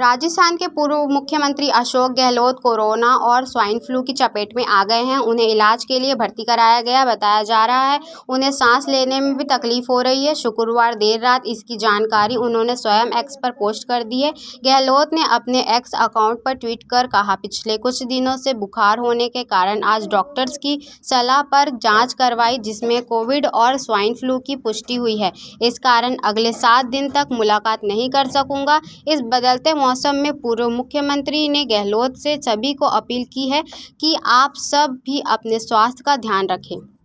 राजस्थान के पूर्व मुख्यमंत्री अशोक गहलोत कोरोना और स्वाइन फ्लू की चपेट में आ गए हैं उन्हें इलाज के लिए भर्ती कराया गया बताया जा रहा है उन्हें सांस लेने में भी तकलीफ हो रही है शुक्रवार देर रात इसकी जानकारी उन्होंने स्वयं एक्स पर पोस्ट कर दी है गहलोत ने अपने एक्स अकाउंट पर ट्वीट कर कहा पिछले कुछ दिनों से बुखार होने के कारण आज डॉक्टर्स की सलाह पर जाँच करवाई जिसमें कोविड और स्वाइन फ्लू की पुष्टि हुई है इस कारण अगले सात दिन तक मुलाकात नहीं कर सकूँगा इस बदलते मौसम में पूर्व मुख्यमंत्री ने गहलोत से सभी को अपील की है कि आप सब भी अपने स्वास्थ्य का ध्यान रखें